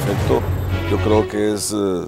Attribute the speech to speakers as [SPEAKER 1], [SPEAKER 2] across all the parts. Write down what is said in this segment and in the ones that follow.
[SPEAKER 1] efecto. Yo creo que es eh,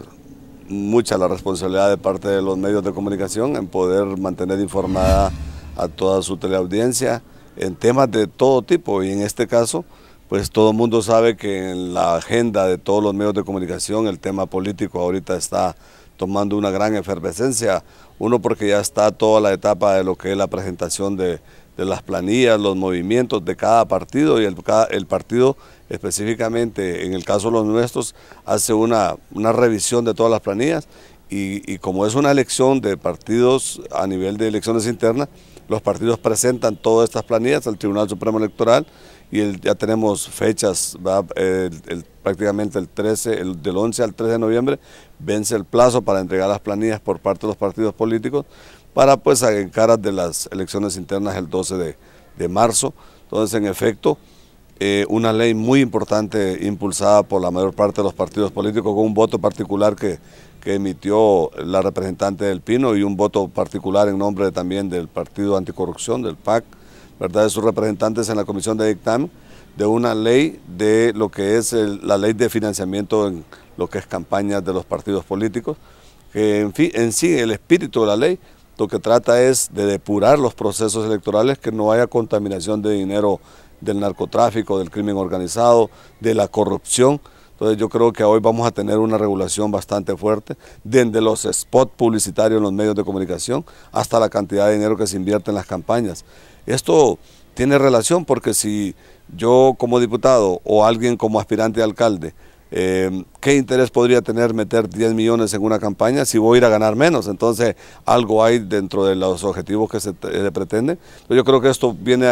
[SPEAKER 1] mucha la responsabilidad de parte de los medios de comunicación en poder mantener informada a toda su teleaudiencia en temas de todo tipo y en este caso pues todo el mundo sabe que en la agenda de todos los medios de comunicación el tema político ahorita está tomando una gran efervescencia, uno porque ya está toda la etapa de lo que es la presentación de las planillas, los movimientos de cada partido y el, el partido específicamente, en el caso de los nuestros, hace una, revisión de todas las planillas y, como es una elección de partidos a nivel de elecciones internas, los partidos presentan todas estas planillas al Tribunal Supremo Electoral y ya tenemos fechas, prácticamente el 13, del 11 al 13 de noviembre vence el plazo para entregar las planillas por parte de los partidos políticos para pues en cara de las elecciones internas el 12 de, marzo. Entonces, en efecto, eh, una ley muy importante impulsada por la mayor parte de los partidos políticos con un voto particular que, que emitió la representante del Pino y un voto particular en nombre también del Partido Anticorrupción, del PAC, ¿verdad? de sus representantes en la Comisión de Dictamen, de una ley de lo que es la ley de financiamiento en lo que es campaña de los partidos políticos, que en, fin, en sí el espíritu de la ley lo que trata es de depurar los procesos electorales, que no haya contaminación de dinero del narcotráfico, del crimen organizado, de la corrupción. Entonces yo creo que hoy vamos a tener una regulación bastante fuerte, desde los spots publicitarios en los medios de comunicación hasta la cantidad de dinero que se invierte en las campañas. Esto tiene relación porque si yo como diputado o alguien como aspirante de alcalde Em, ¿Qué interés podría tener meter 10 millones en una campaña si voy a ir a ganar menos? Entonces, algo hay dentro de los objetivos que se pretenden. Eh, pretende. Yo creo que esto viene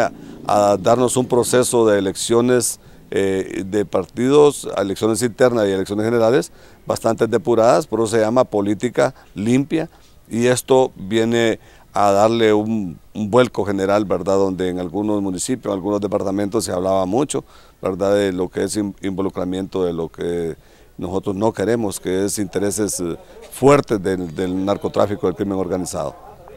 [SPEAKER 1] a, darnos un proceso de elecciones eh, de partidos, elecciones internas y elecciones generales bastante depuradas, por eso se llama política limpia y esto viene a darle un, vuelco general, ¿verdad? Donde en algunos municipios, en algunos departamentos se hablaba mucho, ¿verdad? De lo que es involucramiento, de lo que nosotros no queremos, que es intereses eh, fuertes del, narcotráfico, del crimen organizado.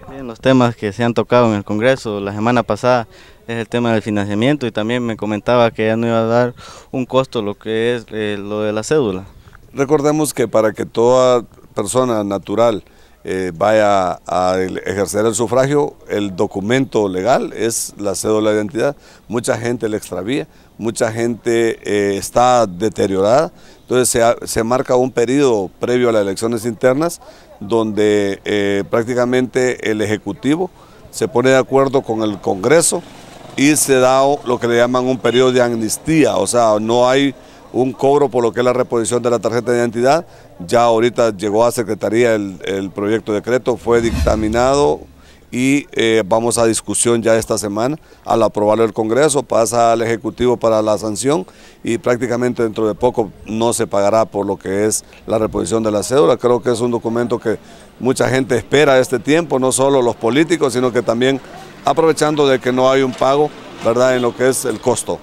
[SPEAKER 1] Bien, los temas que se han tocado en el Congreso la semana pasada es el tema del financiamiento y también me comentaba que ya no iba a dar un costo lo que es eh, lo de la cédula. Recordemos que para que toda persona natural eh, vaya a ejercer el sufragio, el documento legal es la cédula de identidad. Mucha gente le extravía, mucha gente eh, está deteriorada. Entonces se, marca un periodo previo a las elecciones internas donde eh, prácticamente el Ejecutivo se pone de acuerdo con el Congreso y se da lo que le llaman un periodo de amnistía, o sea, no hay un cobro por lo que es la reposición de la tarjeta de identidad. Ya ahorita llegó a Secretaría el, proyecto de decreto, fue dictaminado y eh, vamos a discusión ya esta semana. Al aprobarlo el Congreso pasa al Ejecutivo para la sanción y prácticamente dentro de poco no se pagará por lo que es la reposición de la cédula. Creo que es un documento que mucha gente espera este tiempo, no solo los políticos, sino que también aprovechando de que no hay un pago ¿verdad? en lo que es el costo.